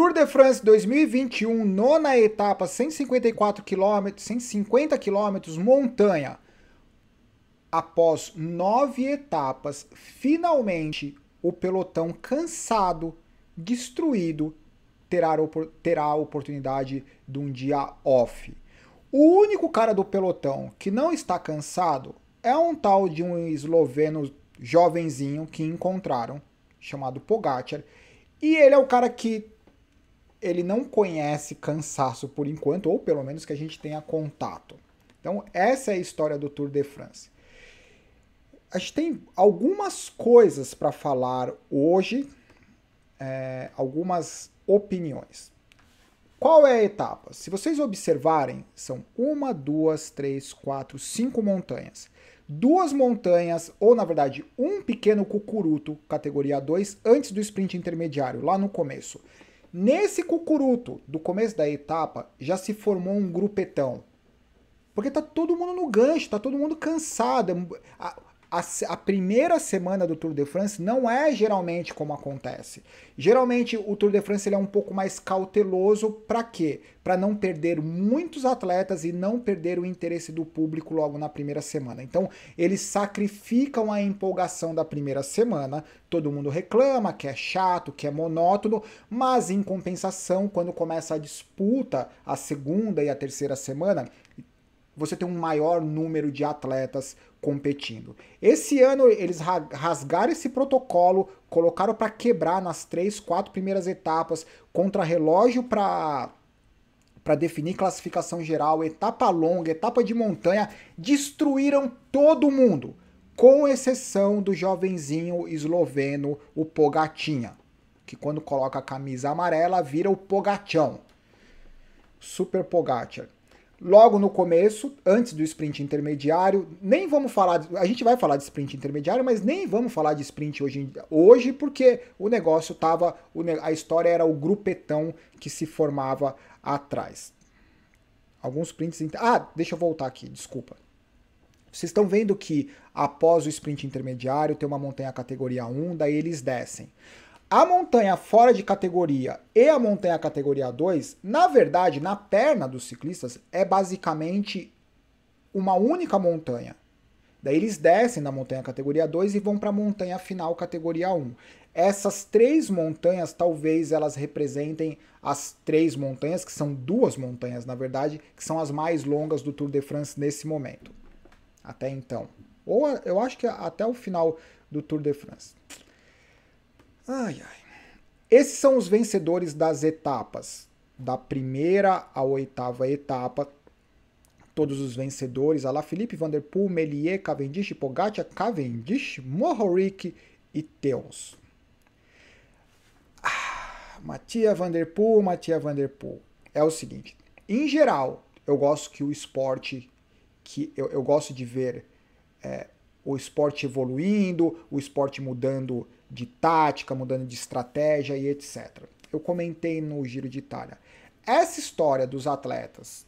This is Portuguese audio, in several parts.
Tour de France 2021, nona etapa, 154 km, 150 km montanha. Após nove etapas, finalmente o pelotão cansado, destruído, terá, terá a oportunidade de um dia off. O único cara do pelotão que não está cansado é um tal de um esloveno jovenzinho que encontraram, chamado Pogacar, e ele é o cara que ele não conhece cansaço por enquanto, ou pelo menos que a gente tenha contato. Então, essa é a história do Tour de France. A gente tem algumas coisas para falar hoje, é, algumas opiniões. Qual é a etapa? Se vocês observarem, são uma, duas, três, quatro, cinco montanhas. Duas montanhas, ou na verdade, um pequeno cucuruto, categoria 2, antes do sprint intermediário, lá no começo. Nesse cucuruto do começo da etapa já se formou um grupetão. Porque tá todo mundo no gancho, tá todo mundo cansado. É a, a, primeira semana do Tour de France não é geralmente como acontece. Geralmente o Tour de France ele é um pouco mais cauteloso para quê? Para não perder muitos atletas e não perder o interesse do público logo na primeira semana. Então eles sacrificam a empolgação da primeira semana. Todo mundo reclama que é chato, que é monótono, mas em compensação, quando começa a disputa, a segunda e a terceira semana, você tem um maior número de atletas competindo. Esse ano eles rasgaram esse protocolo, colocaram para quebrar nas três, quatro primeiras etapas, contra relógio para para definir classificação geral, etapa longa, etapa de montanha, destruíram todo mundo, com exceção do jovenzinho esloveno, o Pogatinha, que quando coloca a camisa amarela vira o Pogachão. Super Pogatia logo no começo, antes do sprint intermediário. Nem vamos falar, a gente vai falar de sprint intermediário, mas nem vamos falar de sprint hoje, hoje porque o negócio tava, a história era o grupetão que se formava atrás. Alguns prints. Ah, deixa eu voltar aqui, desculpa. Vocês estão vendo que após o sprint intermediário tem uma montanha categoria 1, daí eles descem. A montanha fora de categoria e a montanha categoria 2, na verdade, na perna dos ciclistas, é basicamente uma única montanha. Daí eles descem da montanha categoria 2 e vão para a montanha final categoria 1. Essas três montanhas, talvez elas representem as três montanhas, que são duas montanhas, na verdade, que são as mais longas do Tour de France nesse momento. Até então. Ou eu acho que até o final do Tour de France. Ai, ai. Esses são os vencedores das etapas. Da primeira à oitava etapa. Todos os vencedores, Felipe Vanderpool, Melier, Cavendish, Pogacar, Cavendish, Mohoric e Teus. Ah, Matia Vanderpool, Matia Vanderpool. É o seguinte, em geral, eu gosto que o esporte que eu, eu gosto de ver é, o esporte evoluindo, o esporte mudando de tática, mudando de estratégia e etc. Eu comentei no Giro de Itália. Essa história dos atletas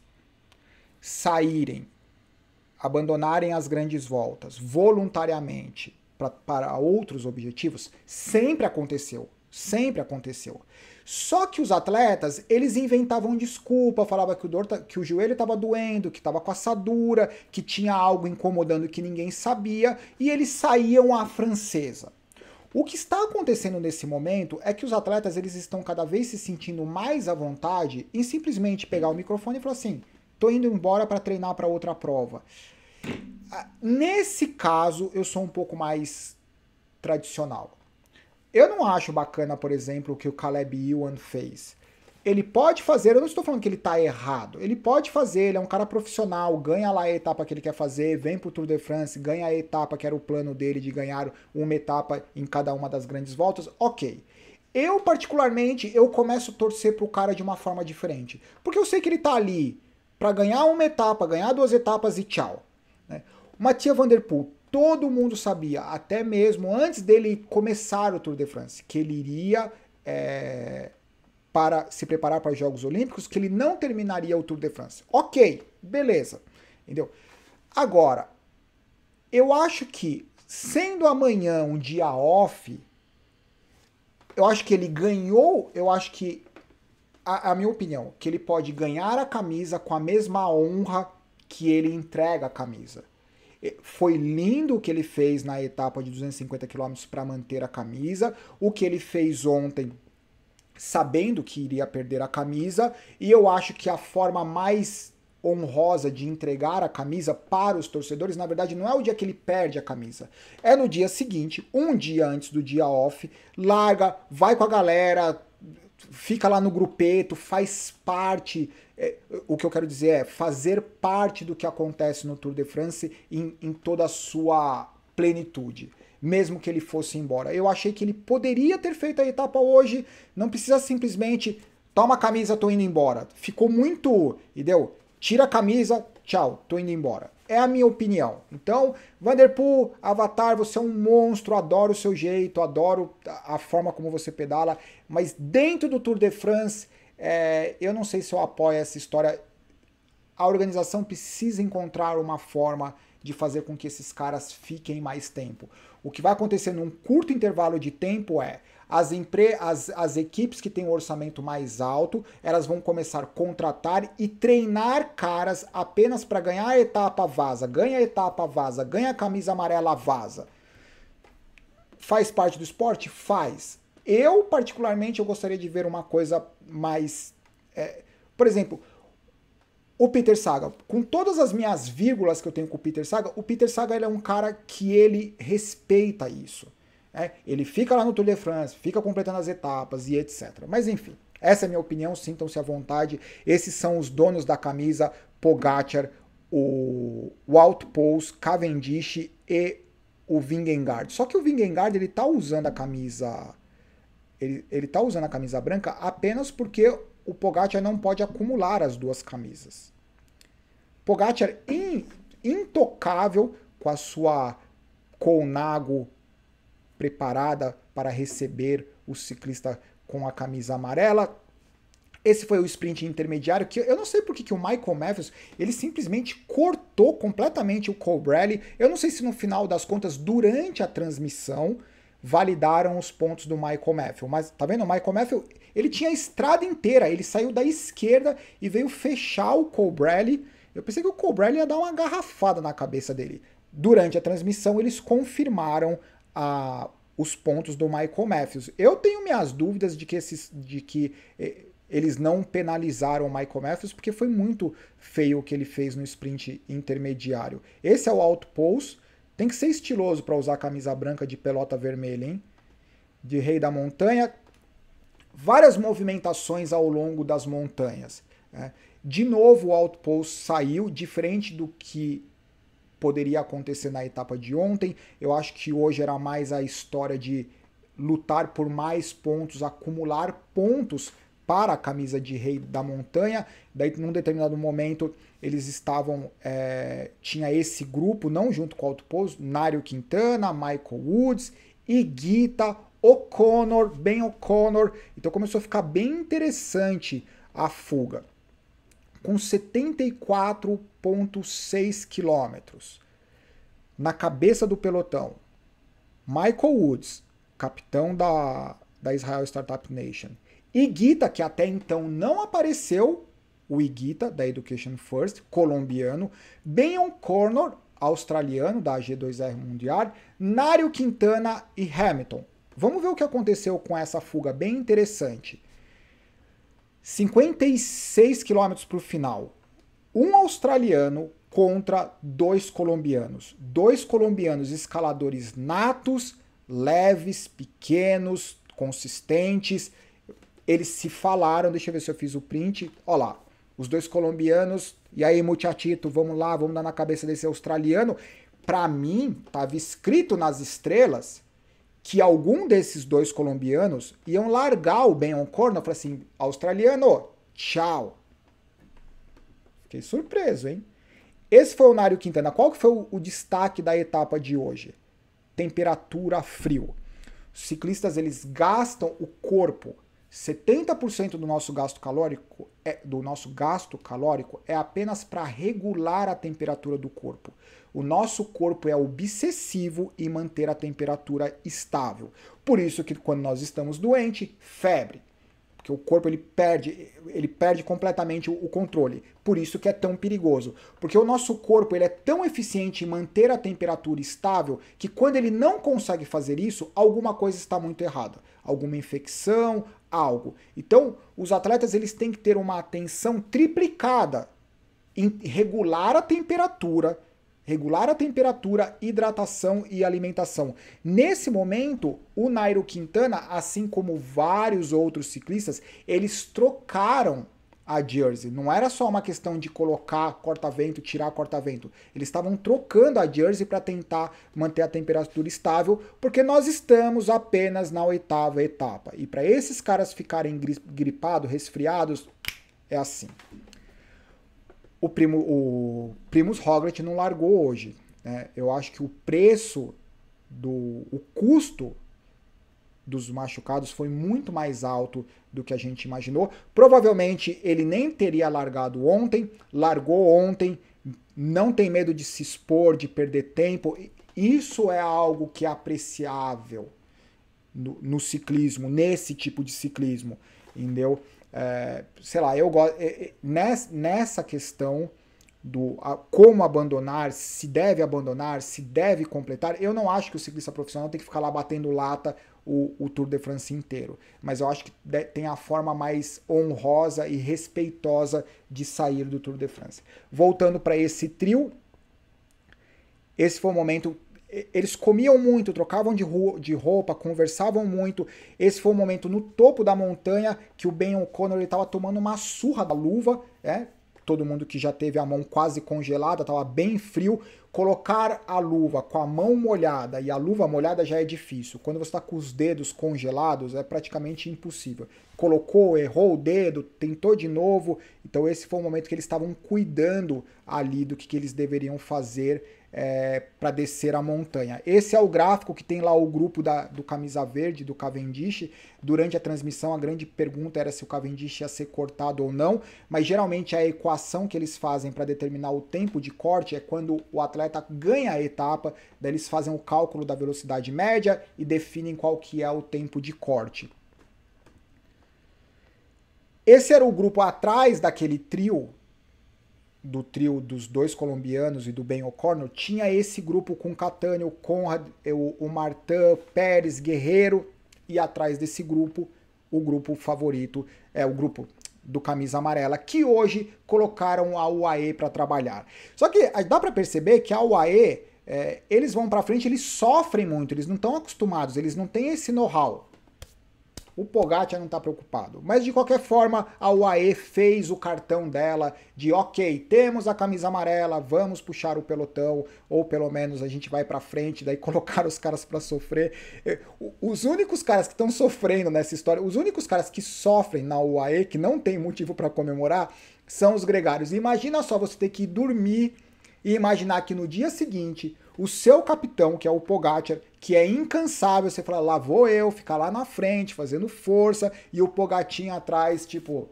saírem, abandonarem as grandes voltas voluntariamente para outros objetivos sempre aconteceu Sempre aconteceu. Só que os atletas, eles inventavam desculpa, falava que o, dor, que o joelho estava doendo, que estava com assadura, que tinha algo incomodando que ninguém sabia, e eles saíam à francesa. O que está acontecendo nesse momento é que os atletas eles estão cada vez se sentindo mais à vontade em simplesmente pegar o microfone e falar assim: "Tô indo embora para treinar para outra prova". Ah, nesse caso, eu sou um pouco mais tradicional. Eu não acho bacana, por exemplo, o que o Caleb Ewan fez. Ele pode fazer, eu não estou falando que ele está errado. Ele pode fazer, ele é um cara profissional, ganha lá a etapa que ele quer fazer, vem para o Tour de France, ganha a etapa que era o plano dele de ganhar uma etapa em cada uma das grandes voltas. OK. Eu particularmente, eu começo a torcer pro cara de uma forma diferente, porque eu sei que ele está ali para ganhar uma etapa, ganhar duas etapas e tchau, né? O Matia Vanderpool todo mundo sabia, até mesmo antes dele começar o Tour de France, que ele iria é, para se preparar para os Jogos Olímpicos, que ele não terminaria o Tour de France. Ok, beleza, entendeu? Agora, eu acho que sendo amanhã um dia off, eu acho que ele ganhou, eu acho que a, a minha opinião, que ele pode ganhar a camisa com a mesma honra que ele entrega a camisa. É, foi lindo o que ele fez na etapa de 250 km para manter a camisa, o que ele fez ontem sabendo que iria perder a camisa, e eu acho que a forma mais honrosa de entregar a camisa para os torcedores, na verdade, não é o dia que ele perde a camisa. É no dia seguinte, um dia antes do dia off, larga, vai com a galera, fica lá no grupeto, faz parte. É, o que eu quero dizer é fazer parte do que acontece no Tour de France em, em toda a sua plenitude mesmo que ele fosse embora. Eu achei que ele poderia ter feito a etapa hoje, não precisa simplesmente toma a camisa, tô indo embora. Ficou muito, entendeu? Tira a camisa, tchau, tô indo embora. É a minha opinião. Então, Vanderpool, Avatar, você é um monstro, adoro o seu jeito, adoro a forma como você pedala, mas dentro do Tour de France, é, eu não sei se eu apoio essa história. A organização precisa encontrar uma forma de fazer com que esses caras fiquem mais tempo. O que vai acontecer num curto intervalo de tempo é as, empre as, as equipes que têm um orçamento mais alto, elas vão começar a contratar e treinar caras apenas para ganhar a etapa vaza, ganha a etapa vaza, ganha a camisa amarela vaza. Faz parte do esporte? Faz. Eu, particularmente, eu gostaria de ver uma coisa mais... É, por exemplo, o Peter Saga, com todas as minhas vírgulas que eu tenho com o Peter Saga, o Peter Saga ele é um cara que ele respeita isso. Né? ele fica lá no Tour de France, fica completando as etapas e etc. Mas enfim, essa é a minha opinião, sintam-se à vontade. Esses são os donos da camisa Pogacar, o, Outpost, Cavendish e o Vingegaard. Só que o Vingegaard ele tá usando a camisa ele, ele tá usando a camisa branca apenas porque o Pogacar não pode acumular as duas camisas. Pogacar in, intocável com a sua Colnago preparada para receber o ciclista com a camisa amarela. Esse foi o sprint intermediário que eu não sei porque que o Michael Matthews ele simplesmente cortou completamente o Cole Bradley. Eu não sei se no final das contas, durante a transmissão, validaram os pontos do Michael Matthews. Mas tá vendo? O Michael Matthews ele tinha a estrada inteira, ele saiu da esquerda e veio fechar o Cole Bradley. Eu pensei que o Cole Bradley ia dar uma garrafada na cabeça dele. Durante a transmissão, eles confirmaram a, os pontos do Michael Matthews. Eu tenho minhas dúvidas de que, esses, de que eh, eles não penalizaram o Michael Matthews, porque foi muito feio o que ele fez no sprint intermediário. Esse é o outpost. Tem que ser estiloso para usar camisa branca de pelota vermelha, hein? De rei da montanha. Várias movimentações ao longo das montanhas. Né? De novo, o outpost saiu, diferente do que poderia acontecer na etapa de ontem. Eu acho que hoje era mais a história de lutar por mais pontos, acumular pontos para a camisa de rei da montanha. Daí, num determinado momento, eles estavam. É, tinha esse grupo, não junto com o Alto Pouso, Nário Quintana, Michael Woods, Iguita, O'Connor, Ben O'Connor. Então começou a ficar bem interessante a fuga com 74,6 quilômetros. Na cabeça do pelotão, Michael Woods, capitão da, da Israel Startup Nation, Iguita, que até então não apareceu, o Iguita, da Education First, colombiano, Benyon Cornor, australiano, da G2R Mundial, Nário Quintana e Hamilton. Vamos ver o que aconteceu com essa fuga bem interessante. 56 quilômetros para o final. Um australiano contra dois colombianos. Dois colombianos escaladores natos, leves, pequenos, consistentes. Eles se falaram, deixa eu ver se eu fiz o print. Olha lá, os dois colombianos. E aí, Muchachito, vamos lá, vamos dar na cabeça desse australiano. Para mim, estava escrito nas estrelas que algum desses dois colombianos iam largar o Ben Cornell. Eu falei assim, australiano, tchau. Fiquei surpreso, hein? Esse foi o Nário Quintana. Qual que foi o, o destaque da etapa de hoje? Temperatura, frio. Os ciclistas, eles gastam o corpo 70% do nosso gasto calórico é, do nosso gasto calórico é apenas para regular a temperatura do corpo. O nosso corpo é obsessivo em manter a temperatura estável. Por isso que quando nós estamos doentes, febre, porque o corpo ele perde, ele perde completamente o controle. Por isso que é tão perigoso, porque o nosso corpo ele é tão eficiente em manter a temperatura estável que quando ele não consegue fazer isso, alguma coisa está muito errada, alguma infecção, algo. Então, os atletas eles têm que ter uma atenção triplicada em regular a temperatura, regular a temperatura, hidratação e alimentação. Nesse momento, o Nairo Quintana, assim como vários outros ciclistas, eles trocaram a jersey. Não era só uma questão de colocar corta-vento, tirar corta-vento. Eles estavam trocando a jersey para tentar manter a temperatura estável, porque nós estamos apenas na oitava etapa. E para esses caras ficarem gripados, resfriados, é assim o, primo, o Primus Hoglet não largou hoje. Né? Eu acho que o preço, do, o custo dos machucados foi muito mais alto do que a gente imaginou. Provavelmente ele nem teria largado ontem, largou ontem, não tem medo de se expor, de perder tempo. Isso é algo que é apreciável no, no ciclismo, nesse tipo de ciclismo, entendeu? É, sei lá, eu gosto. É, é, nessa questão do a, como abandonar, se deve abandonar, se deve completar, eu não acho que o ciclista profissional tem que ficar lá batendo lata o, o Tour de France inteiro. Mas eu acho que de, tem a forma mais honrosa e respeitosa de sair do Tour de France. Voltando para esse trio, esse foi o momento eles comiam muito, trocavam de roupa, conversavam muito. Esse foi o um momento no topo da montanha que o Ben O'Connor estava tomando uma surra da luva, É Todo mundo que já teve a mão quase congelada, estava bem frio. Colocar a luva com a mão molhada e a luva molhada já é difícil. Quando você está com os dedos congelados, é praticamente impossível. Colocou, errou o dedo, tentou de novo. Então, esse foi o momento que eles estavam cuidando ali do que, que eles deveriam fazer é, para descer a montanha. Esse é o gráfico que tem lá o grupo da, do Camisa Verde, do Cavendish. Durante a transmissão, a grande pergunta era se o Cavendish ia ser cortado ou não, mas geralmente a equação que eles fazem para determinar o tempo de corte é quando o atleta ganha a etapa, daí eles fazem o cálculo da velocidade média e definem qual que é o tempo de corte. Esse era o grupo atrás daquele trio do trio dos dois colombianos e do Ben O'Connell tinha esse grupo com Catânio, o Conrad, eh, o, o Martin, Pérez, Guerreiro, e atrás desse grupo, o grupo favorito, é o grupo do camisa amarela, que hoje colocaram a UAE para trabalhar. Só que dá para perceber que a UAE, é, eh, eles vão para frente, eles sofrem muito, eles não estão acostumados, eles não têm esse know-how. O Pogacar não está preocupado. Mas de qualquer forma, a UAE fez o cartão dela de ok, temos a camisa amarela, vamos puxar o pelotão, ou pelo menos a gente vai para frente, daí colocar os caras para sofrer. Eh, os únicos caras que estão sofrendo nessa história, os únicos caras que sofrem na UAE, que não tem motivo para comemorar, são os gregários. Imagina só você ter que dormir e imaginar que no dia seguinte o seu capitão, que é o Pogacar, que é incansável, você fala, lá vou eu, ficar lá na frente, fazendo força, e o Pogatinho atrás, tipo,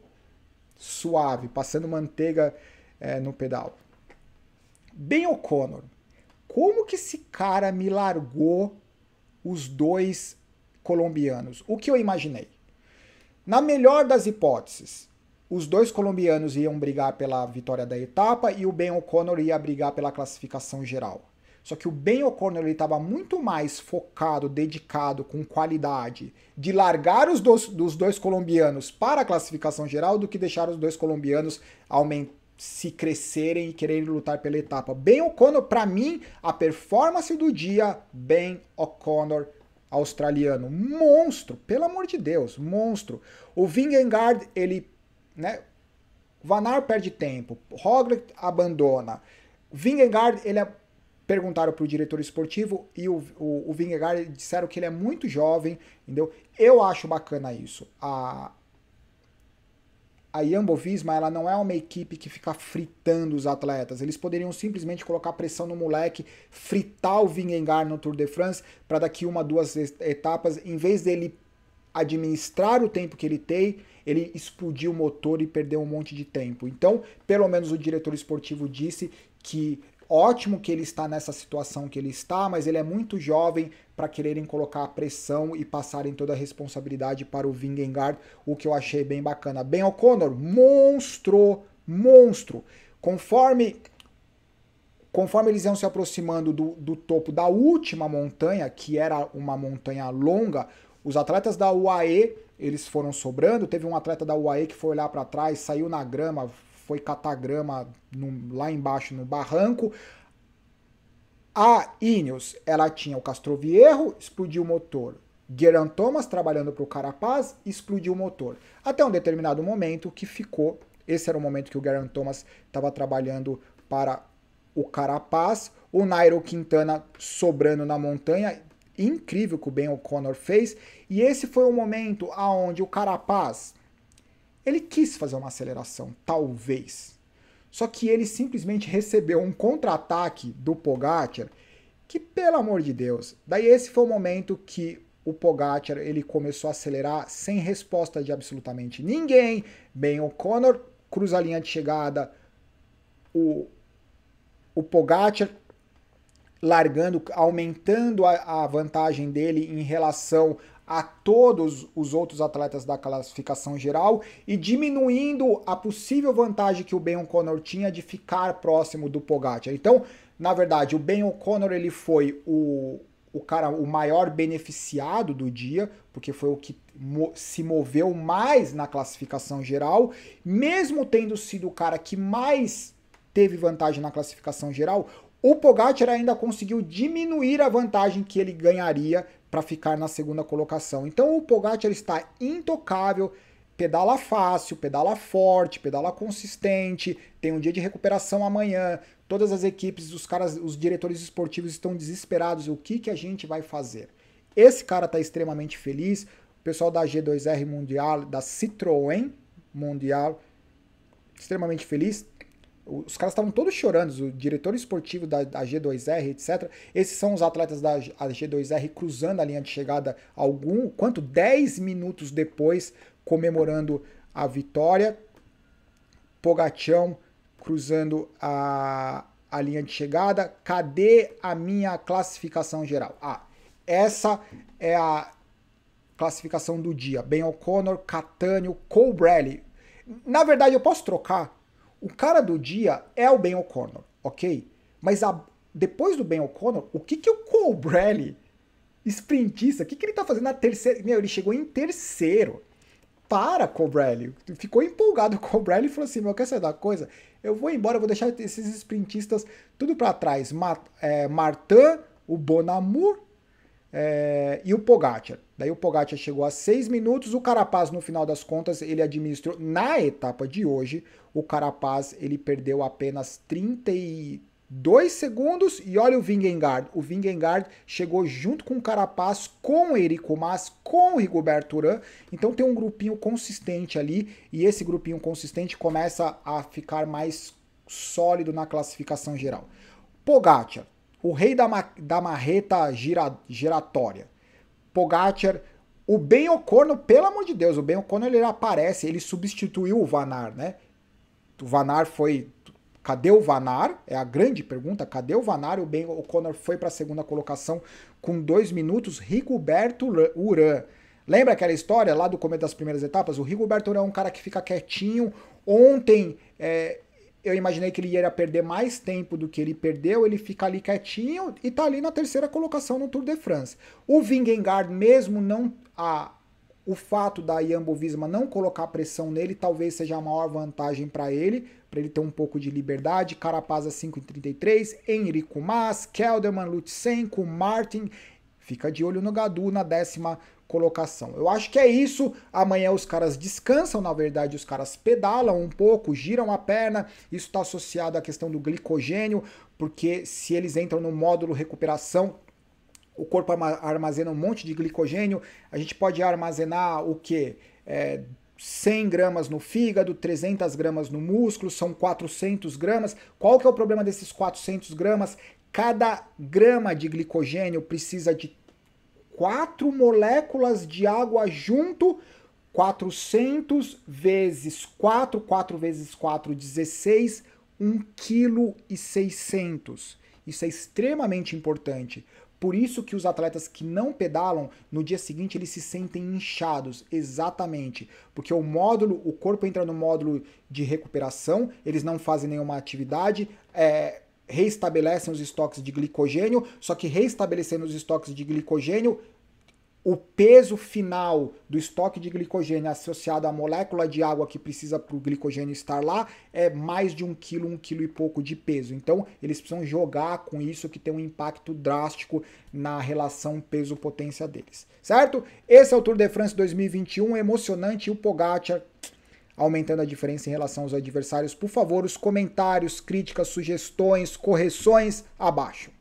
suave, passando manteiga é, no pedal. Ben O'Connor, como que esse cara me largou os dois colombianos? O que eu imaginei? Na melhor das hipóteses, os dois colombianos iam brigar pela vitória da etapa e o Ben O'Connor ia brigar pela classificação geral. Só que o Ben O'Connor estava muito mais focado, dedicado, com qualidade, de largar os dois, dos dois colombianos para a classificação geral do que deixar os dois colombianos aumentar se crescerem e quererem lutar pela etapa. Ben O'Connor, para mim, a performance do dia, Ben O'Connor, australiano, monstro, pelo amor de Deus, monstro. O Vingegaard, ele, né, Vanar perde tempo, Roglic abandona. Vingegaard, ele é Perguntaram para o diretor esportivo e o, o, o Vingegaard disseram que ele é muito jovem, entendeu? Eu acho bacana isso. A, a Jumbo Visma ela não é uma equipe que fica fritando os atletas. Eles poderiam simplesmente colocar pressão no moleque, fritar o Vingegaard no Tour de France para daqui uma, duas etapas, em vez dele administrar o tempo que ele tem, ele explodiu o motor e perdeu um monte de tempo. Então, pelo menos o diretor esportivo disse que ótimo que ele está nessa situação que ele está, mas ele é muito jovem para quererem colocar a pressão e passarem toda a responsabilidade para o Vingegaard, o que eu achei bem bacana. Ben O'Connor, monstro, monstro. Conforme conforme eles iam se aproximando do, do topo da última montanha, que era uma montanha longa, os atletas da UAE eles foram sobrando. Teve um atleta da UAE que foi olhar para trás, saiu na grama, foi catar grama no, lá embaixo no barranco. A Ineos, ela tinha o Castro Vieiro explodiu o motor. Geran Thomas trabalhando para o Carapaz, explodiu o motor. Até um determinado momento que ficou, esse era o momento que o Geran Thomas estava trabalhando para o Carapaz, o Nairo Quintana sobrando na montanha, incrível que o Ben O'Connor fez, e esse foi o momento aonde o Carapaz ele quis fazer uma aceleração, talvez. Só que ele simplesmente recebeu um contra-ataque do Pogacar, que pelo amor de Deus. Daí esse foi o momento que o Pogacar ele começou a acelerar sem resposta de absolutamente ninguém. Ben O'Connor cruza a linha de chegada, o o Pogacar largando, aumentando a, a vantagem dele em relação a todos os outros atletas da classificação geral e diminuindo a possível vantagem que o Ben O'Connor tinha de ficar próximo do Pogacar. Então, na verdade, o Ben O'Connor ele foi o, o cara o maior beneficiado do dia, porque foi o que mo se moveu mais na classificação geral, mesmo tendo sido o cara que mais teve vantagem na classificação geral, o Pogacar ainda conseguiu diminuir a vantagem que ele ganharia para ficar na segunda colocação. Então o Pogacar está intocável, pedala fácil, pedala forte, pedala consistente, tem um dia de recuperação amanhã. Todas as equipes, os caras, os diretores esportivos estão desesperados. O que que a gente vai fazer? Esse cara está extremamente feliz. O pessoal da G2R Mundial, da Citroën Mundial, extremamente feliz. Os caras estavam todos chorando, o diretor esportivo da, da, G2R, etc. Esses são os atletas da G2R cruzando a linha de chegada algum, quanto 10 minutos depois, comemorando a vitória. Pogachão cruzando a, a linha de chegada. Cadê a minha classificação geral? Ah, essa é a classificação do dia. Ben O'Connor, Catânio, Cole Bradley. Na verdade, eu posso trocar o cara do dia é o Ben O'Connor, ok? Mas a, depois do Ben O'Connor, o que, que o Cole Bradley, sprintista, o que, que ele tá fazendo na terceira? Meu, ele chegou em terceiro. Para, Cole Bradley. Ficou empolgado com o Cole Bradley e falou assim, meu, quer saber da coisa? Eu vou embora, eu vou deixar esses sprintistas tudo para trás. Mat, é, Martin, o Bonamur." é, e o Pogacar. Daí o Pogacar chegou a 6 minutos, o Carapaz no final das contas ele administrou na etapa de hoje, o Carapaz ele perdeu apenas 32 segundos e olha o Vingegaard, o Vingegaard chegou junto com o Carapaz, com o Erico Mas, com o Rigoberto Urán, então tem um grupinho consistente ali e esse grupinho consistente começa a ficar mais sólido na classificação geral. Pogacar o rei da, ma da marreta gira giratória, Pogacar, o Ben Ocorno, pelo amor de Deus, o Ben Ocorno ele aparece, ele substituiu o Vanar, né? O Vanar foi Cadê o Vanar? É a grande pergunta. Cadê o Vanar? O Ben O'Connor foi para a segunda colocação com dois minutos. Rigoberto Uran. Lembra aquela história lá do começo das primeiras etapas? O Rigoberto Uran é um cara que fica quietinho. Ontem é, eu imaginei que ele ia perder mais tempo do que ele perdeu, ele fica ali quietinho e tá ali na terceira colocação no Tour de France. O Vingegaard mesmo não a o fato da Jumbo Visma não colocar pressão nele talvez seja a maior vantagem para ele, para ele ter um pouco de liberdade. Carapaz a 5,33, Henrique Mas, Kelderman, Lutsenko, Martin. Fica de olho no Gadu na décima colocação. Eu acho que é isso. Amanhã os caras descansam, na verdade, os caras pedalam um pouco, giram a perna. Isso está associado à questão do glicogênio, porque se eles entram no módulo recuperação, o corpo armazena um monte de glicogênio. A gente pode armazenar o que? É, 100 gramas no fígado, 300 gramas no músculo, são 400 gramas. Qual que é o problema desses 400 gramas? Cada grama de glicogênio precisa de 4 moléculas de água junto, 400 vezes 4, 4 vezes 4, 16, 1,6 kg. Isso é extremamente importante. Por isso que os atletas que não pedalam, no dia seguinte eles se sentem inchados, exatamente, porque o módulo, o corpo entra no módulo de recuperação, eles não fazem nenhuma atividade, é, reestabelecem os estoques de glicogênio, só que reestabelecendo os estoques de glicogênio, o peso final do estoque de glicogênio associado à molécula de água que precisa para o glicogênio estar lá é mais de um quilo, um quilo e pouco de peso. Então eles precisam jogar com isso que tem um impacto drástico na relação peso-potência deles, certo? Esse é o Tour de France 2021, emocionante e o Pogacar aumentando a diferença em relação aos adversários. Por favor, os comentários, críticas, sugestões, correções abaixo.